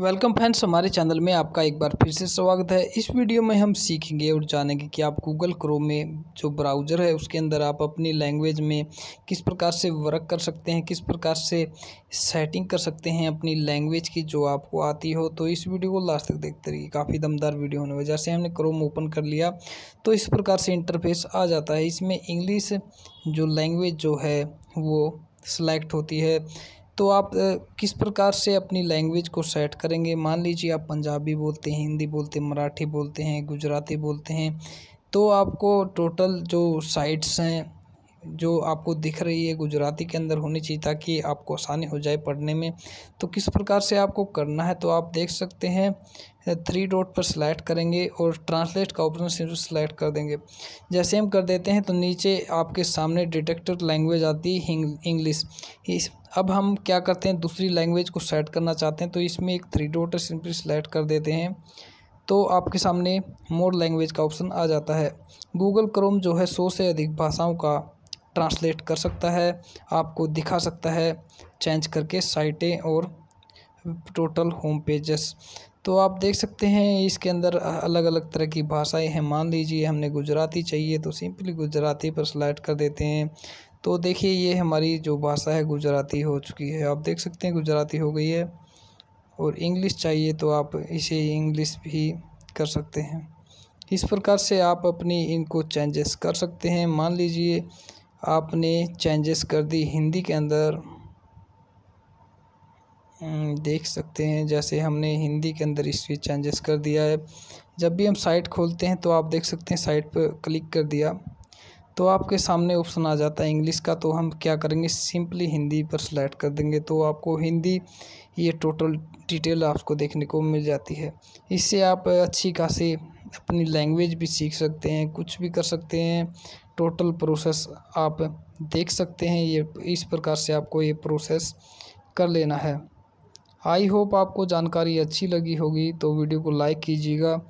welcome friends हमारे channel में आपका एक बार फिर से स्वागत है इस वीडियो में हम सीखेंगे और जानेंगे कि आप गूगल क्रोम में जो ब्राउज़र है उसके अंदर आप अपनी लैंग्वेज में किस प्रकार से वर्क कर सकते हैं किस प्रकार से सेटिंग कर सकते हैं अपनी लैंग्वेज की जो आपको आती हो तो इस वीडियो को लास्ट तक देखते रहिए काफ़ी दमदार वीडियो होने वजह से हमने क्रोम ओपन कर लिया तो इस प्रकार से इंटरफेस आ जाता है इसमें इंग्लिश जो लैंग्वेज जो है वो सिलेक्ट होती है तो आप किस प्रकार से अपनी लैंग्वेज को सेट करेंगे मान लीजिए आप पंजाबी बोलते हैं हिंदी बोलते हैं मराठी बोलते हैं गुजराती बोलते हैं तो आपको टोटल जो साइट्स हैं जो आपको दिख रही है गुजराती के अंदर होनी चाहिए ताकि आपको आसानी हो जाए पढ़ने में तो किस प्रकार से आपको करना है तो आप देख सकते हैं थ्री डॉट पर सिलेक्ट करेंगे और ट्रांसलेट का ऑप्शन सिर्फ सिलेक्ट कर देंगे जैसे हम कर देते हैं तो नीचे आपके सामने डिटेक्टर लैंग्वेज आती है इंग्लिश इस अब हम क्या करते हैं दूसरी लैंग्वेज को सेट करना चाहते हैं तो इसमें एक थ्री डॉट सिंपली सिलेक्ट कर देते हैं तो आपके सामने मोर लैंग्वेज का ऑप्शन आ जाता है गूगल क्रोम जो है सौ से अधिक भाषाओं का ट्रांसलेट कर सकता है आपको दिखा सकता है चेंज करके साइटें और टोटल होम पेजेस तो आप देख सकते हैं इसके अंदर अलग अलग तरह की भाषाएं हैं मान लीजिए हमने गुजराती चाहिए तो सिंपली गुजराती पर सिलेक्ट कर देते हैं तो देखिए ये हमारी जो भाषा है गुजराती हो चुकी है आप देख सकते हैं गुजराती हो गई है और इंग्लिश चाहिए तो आप इसे इंग्लिश भी कर सकते हैं इस प्रकार से आप अपनी इनको चेंजेस कर सकते हैं मान लीजिए आपने चेंजेस कर दी हिंदी के अंदर हम्म, देख सकते हैं जैसे हमने हिंदी के अंदर इसमें चेंजेस कर दिया है जब भी हम साइट खोलते हैं तो आप देख सकते हैं साइट पर क्लिक कर दिया तो आपके सामने ऑप्शन आ जाता है इंग्लिश का तो हम क्या करेंगे सिंपली हिंदी पर सेलेक्ट कर देंगे तो आपको हिंदी ये टोटल डिटेल आपको देखने को मिल जाती है इससे आप अच्छी खासी अपनी लैंग्वेज भी सीख सकते हैं कुछ भी कर सकते हैं टोटल प्रोसेस आप देख सकते हैं ये इस प्रकार से आपको ये प्रोसेस कर लेना है आई होप आपको जानकारी अच्छी लगी होगी तो वीडियो को लाइक कीजिएगा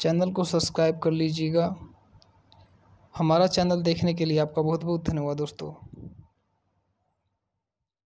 चैनल को सब्सक्राइब कर लीजिएगा हमारा चैनल देखने के लिए आपका बहुत बहुत धन्यवाद दोस्तों